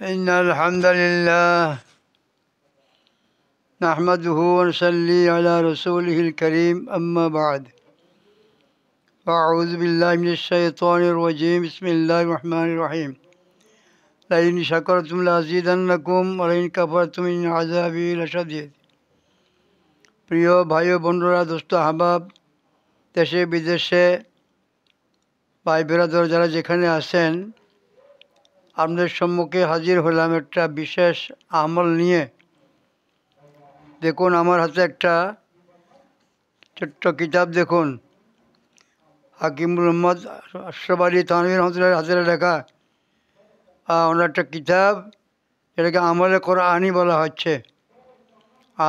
إن الحمد لله نحمده ونصلي على رسوله الكريم أما بعد أعوذ بالله من الشيطان الرجيم بسم الله الرحمن الرحيم لئن شكرتم لأزيدنكم ولئن كفرتم إن عذابي لشديد প্রিয় ভাই বোনরা দোস্ত হাবাব দেশে বিদেশে ভাই বেরাদর যারা যেখানে আছেন আপনাদের সম্মুখে হাজির হলাম একটা বিশেষ আমল নিয়ে দেখুন আমার হাতে একটা ছোট্ট কিতাব দেখুন হাকিমুল মোহাম্মদ আশরফ আলী তানবির হাজার হাতে লেখা ওনার একটা কিতাব এটাকে আমলে কোরআনি বলা হচ্ছে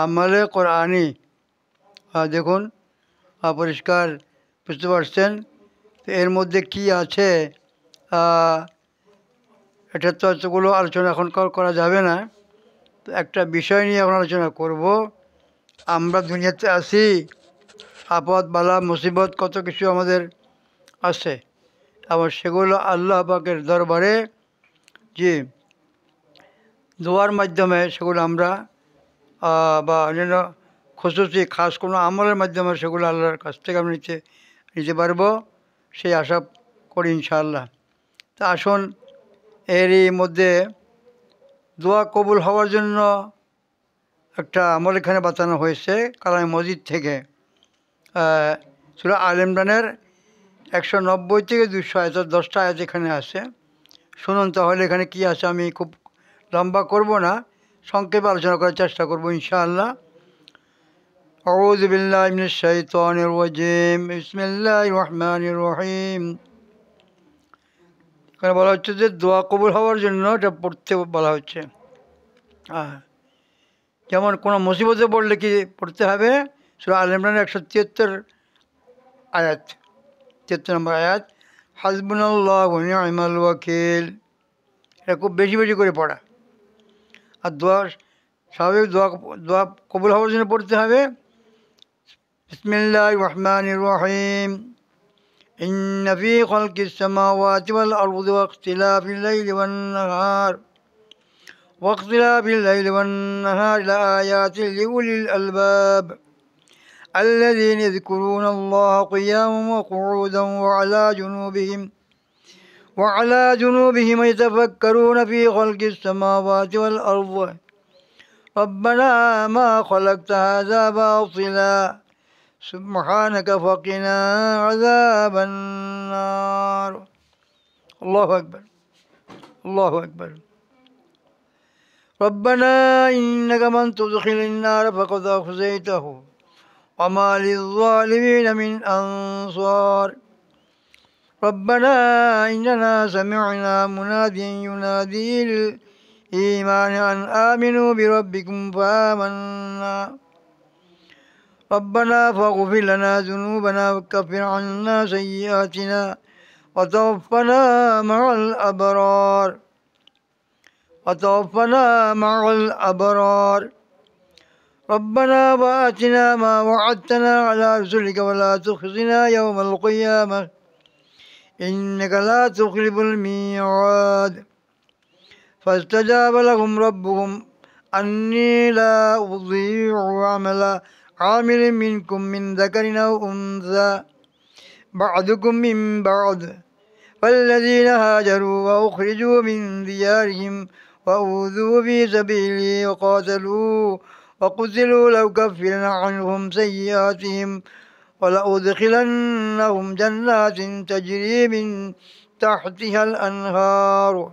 আমলে আনি দেখুন পরিষ্কার বুঝতে পারছেন এর মধ্যে কি আছে এটা তো এতগুলো আলোচনা এখন করা যাবে না তো একটা বিষয় নিয়ে এখন আলোচনা করব আমরা দুনিয়াতে আছি আপদ বালা মুসিবত কত কিছু আমাদের আছে আবার সেগুলো আল্লাহ পাকের দরবারে যে দোয়ার মাধ্যমে সেগুলো আমরা বা অন্যান্য খসুসি খাস কোনো আমলের মাধ্যমে সেগুলো আল্লাহর কাছ থেকে আমরা নিতে নিতে পারবো সেই আশা করি ইনশাআল্লাহ তা আসুন এরই মধ্যে দোয়া কবুল হওয়ার জন্য একটা আমার এখানে বাঁচানো হয়েছে কালাম মসজিদ থেকে সুরা আল ইমরানের একশো নব্বই থেকে দুশো আয়াত দশটা আয়াত এখানে আছে শুনুন তাহলে এখানে কি আছে আমি খুব লম্বা করব না সংক্ষেপে আলোচনা করার চেষ্টা করবো ইনশাআল্লাহ أعوذ بالله من الشيطان الرجيم بسم الله الرحمن الرحيم এখানে বলা হচ্ছে যে দোয়া কবুল হওয়ার জন্য এটা পড়তে বলা হচ্ছে হ্যাঁ যেমন কোনো মুসিবতে পড়লে কি পড়তে হবে সুরা আল ইমরান একশো তিয়াত্তর আয়াত তিয়াত্তর নম্বর আয়াত হাসবুল্লাহ ওয়াকিল এটা খুব বেশি বেশি করে পড়া আর দোয়া স্বাভাবিক দোয়া দোয়া কবুল হওয়ার জন্য পড়তে হবে বিসমিল্লাহ রহমান রহিম إن في خلق السماوات والأرض واختلاف الليل والنهار واختلاف الليل والنهار لآيات لأولي الألباب الذين يذكرون الله قياما وقعودا وعلى جنوبهم وعلى جنوبهم يتفكرون في خلق السماوات والأرض ربنا ما خلقت هذا باطلا سبحانك فقنا عذاب النار الله أكبر الله أكبر ربنا إنك من تدخل النار فقد أخزيته وما للظالمين من أنصار ربنا إننا سمعنا مناديا ينادي للإيمان أن آمنوا بربكم فآمنا ربنا فاغفر لنا ذنوبنا وكفر عنا سيئاتنا وتوفنا مع الأبرار وتوفنا مع الأبرار ربنا وآتنا ما وعدتنا على رسلك ولا تخزنا يوم القيامة إنك لا تخلف الميعاد فاستجاب لهم ربهم أني لا أضيع عملا عامل منكم من ذكر أو أنثى بعضكم من بعض فالذين هاجروا وأخرجوا من ديارهم وأوذوا في سبيلي وقاتلوا وقتلوا لو كفرنا عنهم سيئاتهم ولأدخلنهم جنات تجري من تحتها الأنهار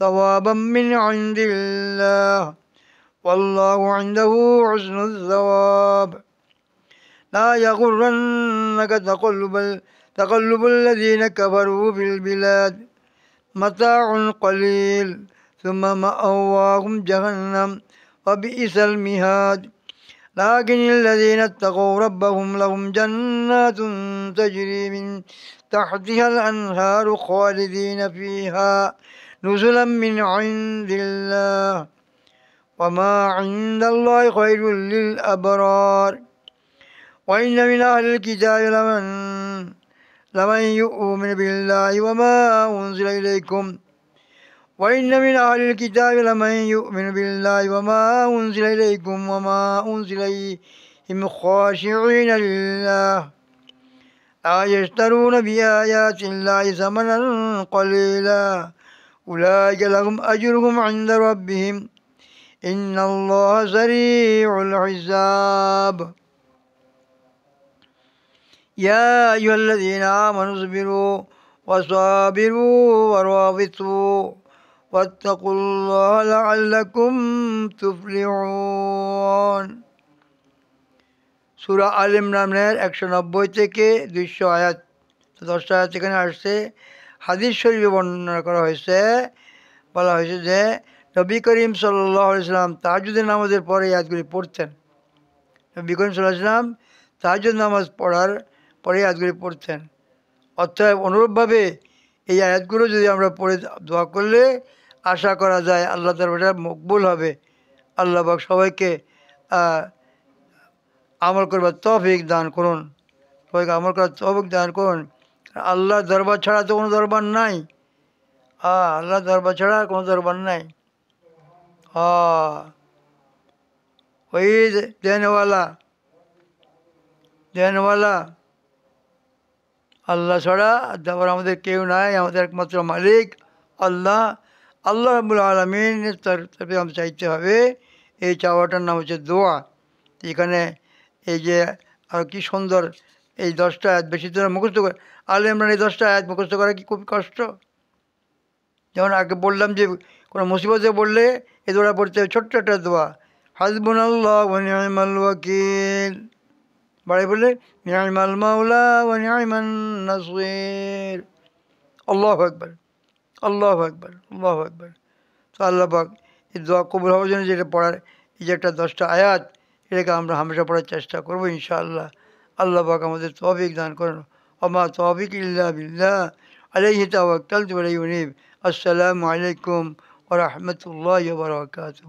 ثوابا من عند الله والله عنده حسن الثواب لا يغرنك تقلب تقلب الذين كفروا في البلاد متاع قليل ثم مأواهم جهنم وبئس المهاد لكن الذين اتقوا ربهم لهم جنات تجري من تحتها الأنهار خالدين فيها نزلا من عند الله وما عند الله خير للأبرار وإن من أهل الكتاب لمن لمن يؤمن بالله وما أنزل إليكم وإن من أهل الكتاب لمن يؤمن بالله وما أنزل إليكم وما أنزل إليهم خاشعين لله لا يشترون بآيات الله ثمنا قليلا أولئك لهم أجرهم عند ربهم إن الله سريع الحساب يا أيها الذين آمنوا اصبروا وصابروا ورابطوا واتقوا الله لعلكم تفلحون সুরা আল ইমরানের একশো নব্বই থেকে দুইশো আয়াত দশটা আয়াত এখানে আসছে হাদিস শরীফে বর্ণনা করা হয়েছে বলা হয়েছে যে নবী করিম সাল্লাহ ইসলাম তাহাজুদ্দিন নামাজের পরে আজগুলি পড়তেন নবী করিম সাল্লাহ ইসলাম নামাজ পড়ার পরে আজগুলি পড়তেন অর্থাৎ অনুরূপভাবে এই আয়াতগুলো যদি আমরা পড়ে দোয়া করলে আশা করা যায় আল্লাহ দরবারে মকবুল হবে আল্লাহ বাক সবাইকে আমল করবার তফিক দান করুন সবাইকে আমল করার তফিক দান করুন আল্লাহর দরবার ছাড়া তো কোনো দরবার নাই আল্লাহ দরবার ছাড়া কোনো দরবার নাই हाँ দেনওয়ালা দেনওয়ালা আল্লাহ ছাড়া তারপর আমাদের কেউ নাই আমাদের একমাত্র মালিক আল্লাহ আল্লাহ রাবুল আলমিন তরফে তারপরে আমাদের চাইতে হবে এই চাওয়াটার নাম হচ্ছে দোয়া এখানে এই যে আর কি সুন্দর এই দশটা আয়াত বেশি দিন মুখস্থ করে আলে ইমরান এই দশটা আয়াত মুখস্থ করা কি খুব কষ্ট যেমন আগে বললাম যে কোনো মুসিবতে পড়লে এ দোয়া পড়তে হবে ছোট্ট একটা দোয়া হাজবুন আল্লাহ ওয়ানিমাল ওয়াকিল বাড়ি বললে নিয়াইমাল মাউলা ওয়ানিমান নাসির আল্লাহ একবার আল্লাহ একবার আল্লাহ একবার তো আল্লাহ পাক এই দোয়া কবুল হওয়ার জন্য যেটা পড়ার এই যে একটা দশটা আয়াত এটাকে আমরা হামেশা পড়ার চেষ্টা করবো ইনশাআল্লাহ আল্লাহ পাক আমাদের তহবিক দান করেন আমার তহবিক ইল্লা বিল্লা আলাইহি তাওয়াক্কালতু ওয়া আসসালামু আলাইকুম ورحمة الله وبركاته